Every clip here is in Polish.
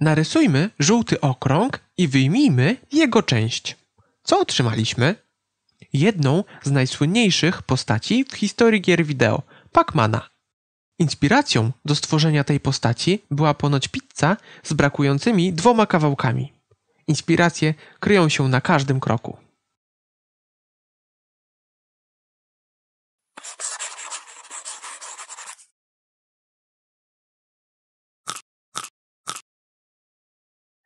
Narysujmy żółty okrąg i wyjmijmy jego część. Co otrzymaliśmy? Jedną z najsłynniejszych postaci w historii gier wideo, Pacmana. Inspiracją do stworzenia tej postaci była ponoć pizza z brakującymi dwoma kawałkami. Inspiracje kryją się na każdym kroku.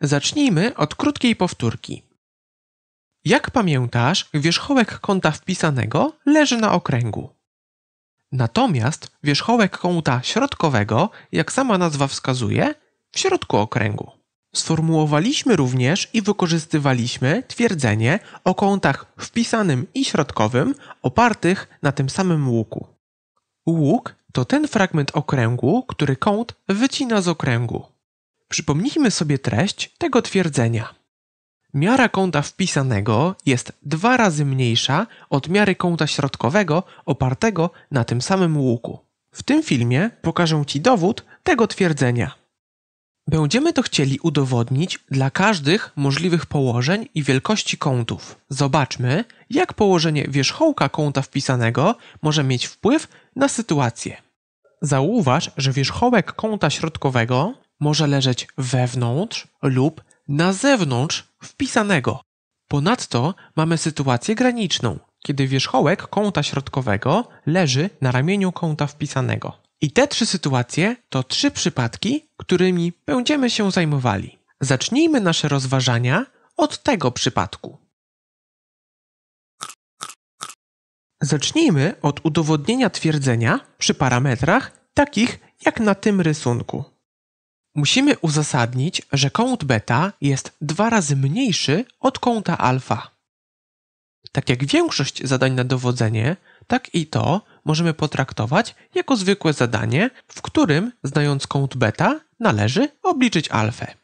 Zacznijmy od krótkiej powtórki. Jak pamiętasz, wierzchołek kąta wpisanego leży na okręgu. Natomiast wierzchołek kąta środkowego, jak sama nazwa wskazuje, w środku okręgu. Sformułowaliśmy również i wykorzystywaliśmy twierdzenie o kątach wpisanym i środkowym opartych na tym samym łuku. Łuk to ten fragment okręgu, który kąt wycina z okręgu. Przypomnijmy sobie treść tego twierdzenia. Miara kąta wpisanego jest dwa razy mniejsza od miary kąta środkowego opartego na tym samym łuku. W tym filmie pokażę Ci dowód tego twierdzenia. Będziemy to chcieli udowodnić dla każdych możliwych położeń i wielkości kątów. Zobaczmy, jak położenie wierzchołka kąta wpisanego może mieć wpływ na sytuację. Zauważ, że wierzchołek kąta środkowego może leżeć wewnątrz lub na zewnątrz wpisanego. Ponadto mamy sytuację graniczną, kiedy wierzchołek kąta środkowego leży na ramieniu kąta wpisanego. I te trzy sytuacje to trzy przypadki, którymi będziemy się zajmowali. Zacznijmy nasze rozważania od tego przypadku. Zacznijmy od udowodnienia twierdzenia przy parametrach takich jak na tym rysunku. Musimy uzasadnić, że kąt beta jest dwa razy mniejszy od kąta alfa. Tak jak większość zadań na dowodzenie, tak i to możemy potraktować jako zwykłe zadanie, w którym, znając kąt beta, należy obliczyć alfę.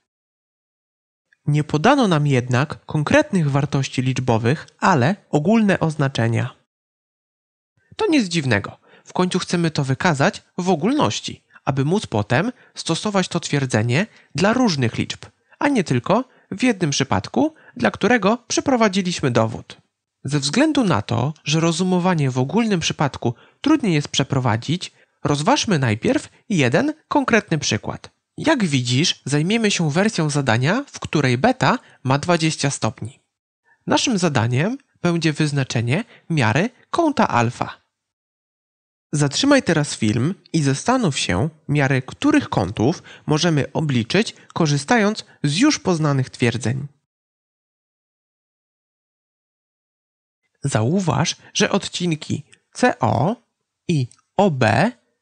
Nie podano nam jednak konkretnych wartości liczbowych, ale ogólne oznaczenia. To nic dziwnego, w końcu chcemy to wykazać w ogólności, aby móc potem stosować to twierdzenie dla różnych liczb, a nie tylko w jednym przypadku, dla którego przeprowadziliśmy dowód. Ze względu na to, że rozumowanie w ogólnym przypadku trudniej jest przeprowadzić, rozważmy najpierw jeden konkretny przykład. Jak widzisz, zajmiemy się wersją zadania, w której beta ma 20 stopni. Naszym zadaniem będzie wyznaczenie miary kąta alfa. Zatrzymaj teraz film i zastanów się, miarę których kątów możemy obliczyć, korzystając z już poznanych twierdzeń. Zauważ, że odcinki CO i OB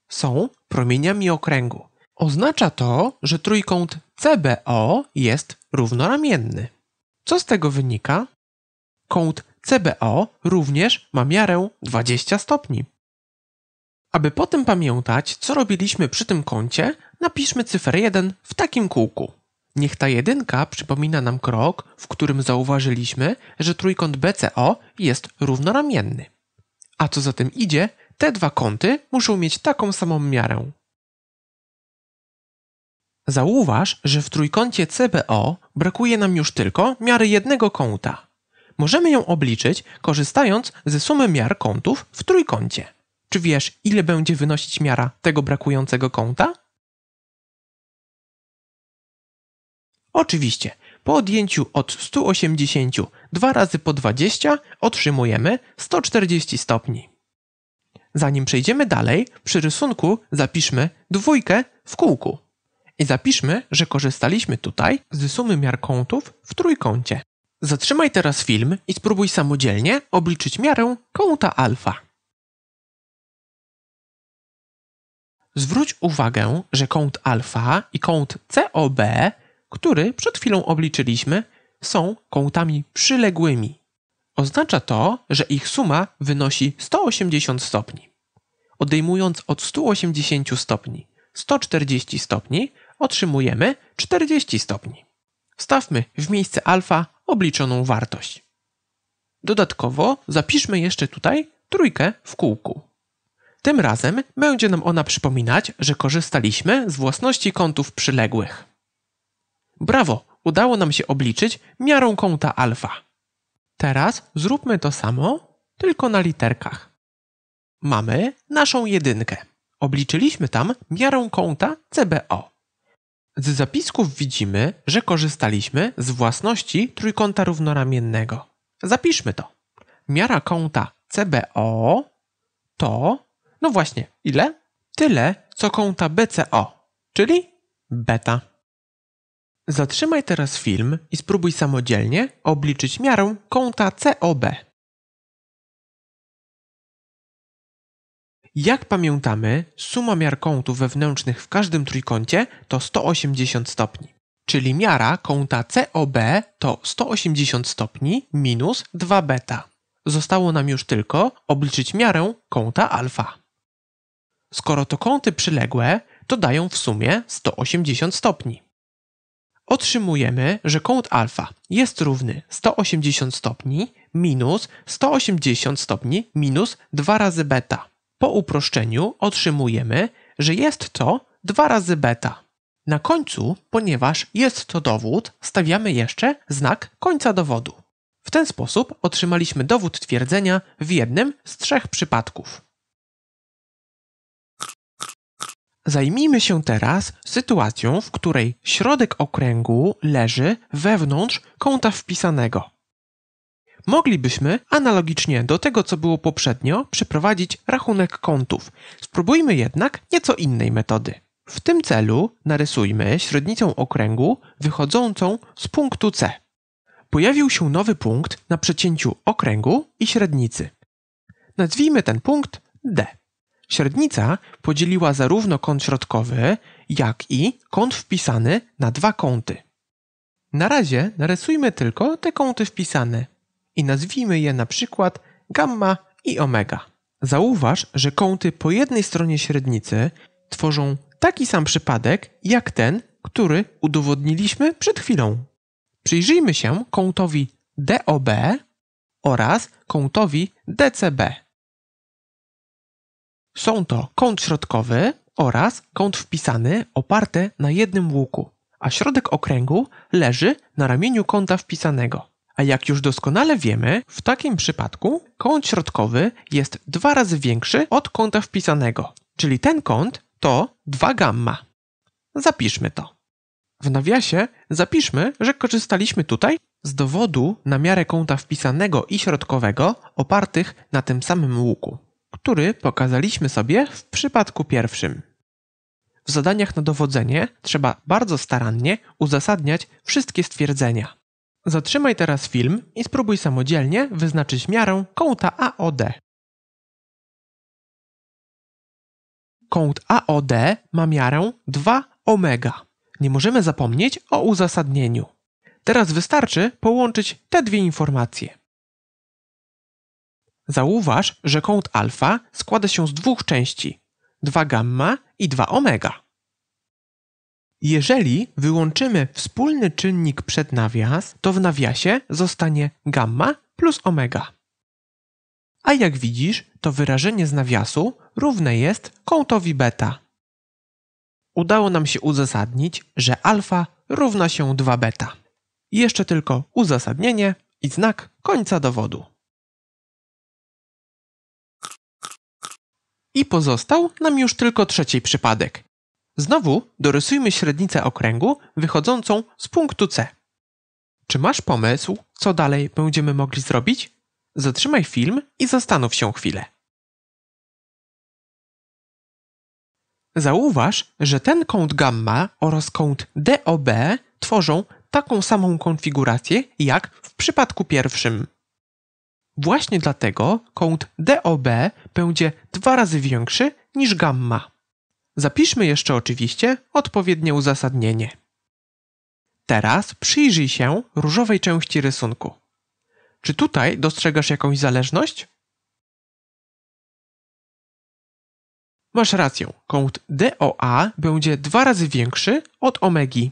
są promieniami okręgu. Oznacza to, że trójkąt CBO jest równoramienny. Co z tego wynika? Kąt CBO również ma miarę 20 stopni. Aby potem pamiętać, co robiliśmy przy tym kącie, napiszmy cyfrę 1 w takim kółku. Niech ta jedynka przypomina nam krok, w którym zauważyliśmy, że trójkąt BCO jest równoramienny. A co za tym idzie, te dwa kąty muszą mieć taką samą miarę. Zauważ, że w trójkącie CBO brakuje nam już tylko miary jednego kąta. Możemy ją obliczyć korzystając ze sumy miar kątów w trójkącie. Czy wiesz, ile będzie wynosić miara tego brakującego kąta? Oczywiście, po odjęciu od 180 2 razy po 20 otrzymujemy 140 stopni. Zanim przejdziemy dalej, przy rysunku zapiszmy dwójkę w kółku. I zapiszmy, że korzystaliśmy tutaj z sumy miar kątów w trójkącie. Zatrzymaj teraz film i spróbuj samodzielnie obliczyć miarę kąta alfa. Zwróć uwagę, że kąt alfa i kąt COB, który przed chwilą obliczyliśmy, są kątami przyległymi. Oznacza to, że ich suma wynosi 180 stopni. Odejmując od 180 stopni 140 stopni, otrzymujemy 40 stopni. Wstawmy w miejsce alfa obliczoną wartość. Dodatkowo zapiszmy jeszcze tutaj trójkę w kółku. Tym razem będzie nam ona przypominać, że korzystaliśmy z własności kątów przyległych. Brawo! Udało nam się obliczyć miarą kąta alfa. Teraz zróbmy to samo, tylko na literkach. Mamy naszą jedynkę. Obliczyliśmy tam miarą kąta CBO. Z zapisków widzimy, że korzystaliśmy z własności trójkąta równoramiennego. Zapiszmy to. Miara kąta CBO to no właśnie, ile? Tyle, co kąta BCO, czyli beta. Zatrzymaj teraz film i spróbuj samodzielnie obliczyć miarę kąta COB. Jak pamiętamy, suma miar kątów wewnętrznych w każdym trójkącie to 180 stopni, czyli miara kąta COB to 180 stopni minus 2 beta. Zostało nam już tylko obliczyć miarę kąta alfa skoro to kąty przyległe, to dają w sumie 180 stopni. Otrzymujemy, że kąt alfa jest równy 180 stopni minus 180 stopni minus 2 razy beta. Po uproszczeniu otrzymujemy, że jest to 2 razy beta. Na końcu, ponieważ jest to dowód, stawiamy jeszcze znak końca dowodu. W ten sposób otrzymaliśmy dowód twierdzenia w jednym z trzech przypadków. Zajmijmy się teraz sytuacją, w której środek okręgu leży wewnątrz kąta wpisanego. Moglibyśmy, analogicznie do tego co było poprzednio, przeprowadzić rachunek kątów. Spróbujmy jednak nieco innej metody. W tym celu narysujmy średnicę okręgu wychodzącą z punktu C. Pojawił się nowy punkt na przecięciu okręgu i średnicy. Nazwijmy ten punkt D. Średnica podzieliła zarówno kąt środkowy, jak i kąt wpisany na dwa kąty. Na razie narysujmy tylko te kąty wpisane i nazwijmy je na przykład gamma i omega. Zauważ, że kąty po jednej stronie średnicy tworzą taki sam przypadek jak ten, który udowodniliśmy przed chwilą. Przyjrzyjmy się kątowi DOB oraz kątowi DCB. Są to kąt środkowy oraz kąt wpisany oparte na jednym łuku, a środek okręgu leży na ramieniu kąta wpisanego. A jak już doskonale wiemy, w takim przypadku kąt środkowy jest dwa razy większy od kąta wpisanego, czyli ten kąt to 2 gamma. Zapiszmy to. W nawiasie zapiszmy, że korzystaliśmy tutaj z dowodu na miarę kąta wpisanego i środkowego opartych na tym samym łuku który pokazaliśmy sobie w przypadku pierwszym. W zadaniach na dowodzenie trzeba bardzo starannie uzasadniać wszystkie stwierdzenia. Zatrzymaj teraz film i spróbuj samodzielnie wyznaczyć miarę kąta AOD. Kąt AOD ma miarę 2 omega. Nie możemy zapomnieć o uzasadnieniu. Teraz wystarczy połączyć te dwie informacje. Zauważ, że kąt alfa składa się z dwóch części, 2 gamma i 2 omega. Jeżeli wyłączymy wspólny czynnik przed nawias, to w nawiasie zostanie gamma plus omega. A jak widzisz, to wyrażenie z nawiasu równe jest kątowi beta. Udało nam się uzasadnić, że alfa równa się 2 beta. Jeszcze tylko uzasadnienie i znak końca dowodu. I pozostał nam już tylko trzeci przypadek. Znowu dorysujmy średnicę okręgu wychodzącą z punktu C. Czy masz pomysł, co dalej będziemy mogli zrobić? Zatrzymaj film i zastanów się chwilę. Zauważ, że ten kąt gamma oraz kąt DOB tworzą taką samą konfigurację jak w przypadku pierwszym. Właśnie dlatego kąt DOB będzie dwa razy większy niż gamma. Zapiszmy jeszcze oczywiście odpowiednie uzasadnienie. Teraz przyjrzyj się różowej części rysunku. Czy tutaj dostrzegasz jakąś zależność? Masz rację, kąt DOA będzie dwa razy większy od omegi.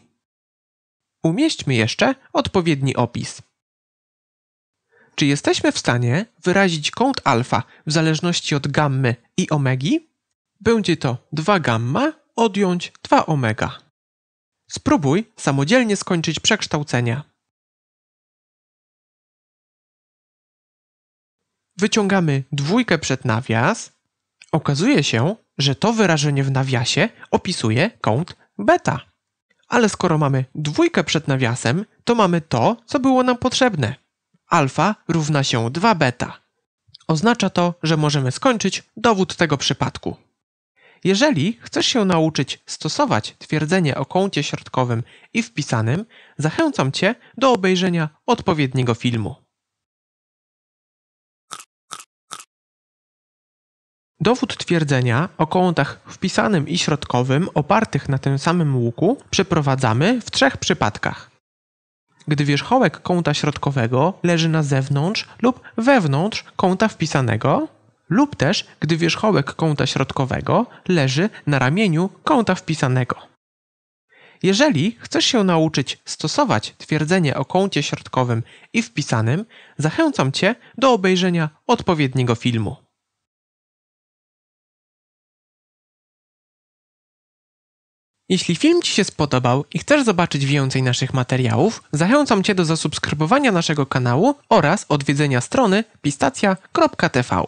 Umieśćmy jeszcze odpowiedni opis. Czy jesteśmy w stanie wyrazić kąt alfa w zależności od gammy i omegi? Będzie to 2 gamma odjąć 2 omega. Spróbuj samodzielnie skończyć przekształcenia. Wyciągamy dwójkę przed nawias. Okazuje się, że to wyrażenie w nawiasie opisuje kąt beta. Ale skoro mamy dwójkę przed nawiasem, to mamy to, co było nam potrzebne alfa równa się 2 beta. Oznacza to, że możemy skończyć dowód tego przypadku. Jeżeli chcesz się nauczyć stosować twierdzenie o kącie środkowym i wpisanym, zachęcam Cię do obejrzenia odpowiedniego filmu. Dowód twierdzenia o kątach wpisanym i środkowym opartych na tym samym łuku przeprowadzamy w trzech przypadkach gdy wierzchołek kąta środkowego leży na zewnątrz lub wewnątrz kąta wpisanego, lub też gdy wierzchołek kąta środkowego leży na ramieniu kąta wpisanego. Jeżeli chcesz się nauczyć stosować twierdzenie o kącie środkowym i wpisanym, zachęcam Cię do obejrzenia odpowiedniego filmu. Jeśli film Ci się spodobał i chcesz zobaczyć więcej naszych materiałów, zachęcam Cię do zasubskrybowania naszego kanału oraz odwiedzenia strony pistacja.tv.